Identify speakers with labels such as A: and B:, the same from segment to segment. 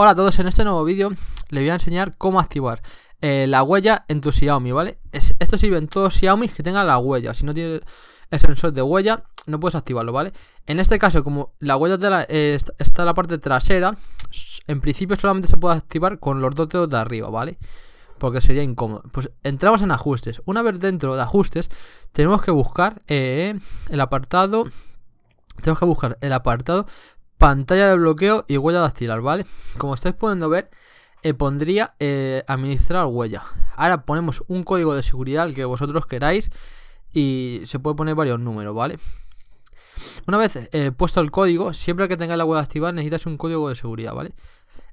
A: Hola a todos, en este nuevo vídeo les voy a enseñar cómo activar eh, la huella en tu Xiaomi, ¿vale? esto sirve en todos Xiaomi que tengan la huella, si no tiene el sensor de huella no puedes activarlo, ¿vale? En este caso, como la huella eh, está en la parte trasera, en principio solamente se puede activar con los dos dedos de arriba, ¿vale? Porque sería incómodo. Pues entramos en ajustes. Una vez dentro de ajustes, tenemos que buscar eh, el apartado tenemos que buscar el apartado pantalla de bloqueo y huella dactilar, ¿vale? Como estáis pudiendo ver, eh, pondría eh, administrar huella. Ahora ponemos un código de seguridad al que vosotros queráis y se puede poner varios números, ¿vale? Una vez eh, puesto el código, siempre que tengáis la huella activada necesitas un código de seguridad, ¿vale?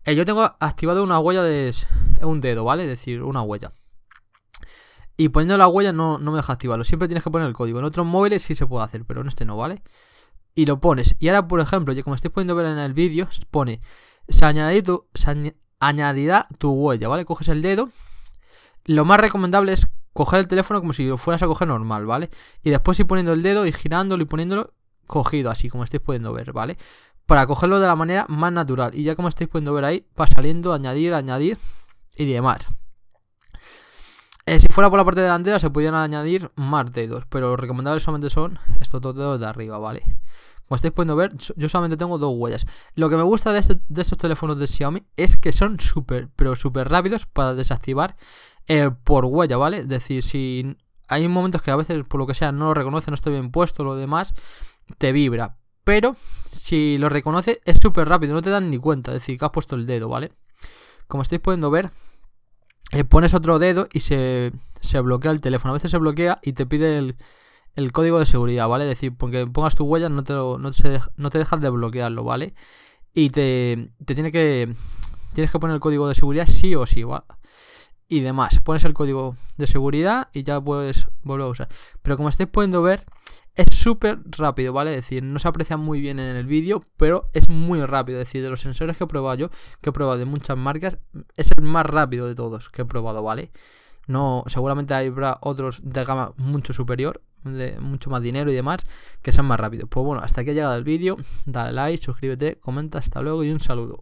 A: yo tengo activado una huella de un dedo, ¿vale? Es decir, una huella. Y poniendo la huella no, me deja activarlo. Siempre tienes que poner el código. En otros móviles sí se puede hacer, pero en este no, ¿vale? vale y lo pones. Y ahora, por ejemplo, ya como estáis pudiendo ver en el vídeo, pone, se, añadido, se añadirá tu huella, ¿vale? Coges el dedo. Lo más recomendable es coger el teléfono como si lo fueras a coger normal, ¿vale? Y después ir poniendo el dedo y girándolo y poniéndolo cogido, así como estáis pudiendo ver, ¿vale? Para cogerlo de la manera más natural. Y ya como estáis pudiendo ver ahí, va saliendo, añadir, añadir y demás. Eh, si fuera por la parte delantera se pudieran añadir más dedos, pero lo recomendable solamente son estos dos dedos de arriba, ¿vale? Como estáis pudiendo ver, yo solamente tengo dos huellas. Lo que me gusta este, de, estos teléfonos de Xiaomi es que son súper, pero súper rápidos para desactivar eh, por huella, ¿vale? Es decir, si hay momentos que a veces, por lo que sea, no lo reconoce, no está bien puesto, lo demás, te vibra. Pero si lo reconoce, es súper rápido, no te dan ni cuenta, es decir, que has puesto el dedo, ¿vale? Como estáis pudiendo ver, eh, pones otro dedo y se bloquea el teléfono. A veces se bloquea y te pide el el código de seguridad, ¿vale? Es decir, porque pongas tu huella no te, no te, dejas de bloquearlo, ¿vale? Y te, te, tiene que... Tienes que poner el código de seguridad sí o sí, ¿vale? Y demás, pones el código de seguridad y ya puedes volver a usar. Pero como estáis pudiendo ver, es súper rápido, ¿vale? Es decir, no se aprecia muy bien en el vídeo, pero es muy rápido. Es decir, de los sensores que he probado yo, que he probado de muchas marcas, es el más rápido de todos que he probado, ¿vale? No, seguramente habrá otros de gama mucho superior de mucho más dinero y demás, que sean más rápidos. Pues bueno, hasta aquí ha llegado el vídeo, dale like, suscríbete, comenta, hasta luego y un saludo.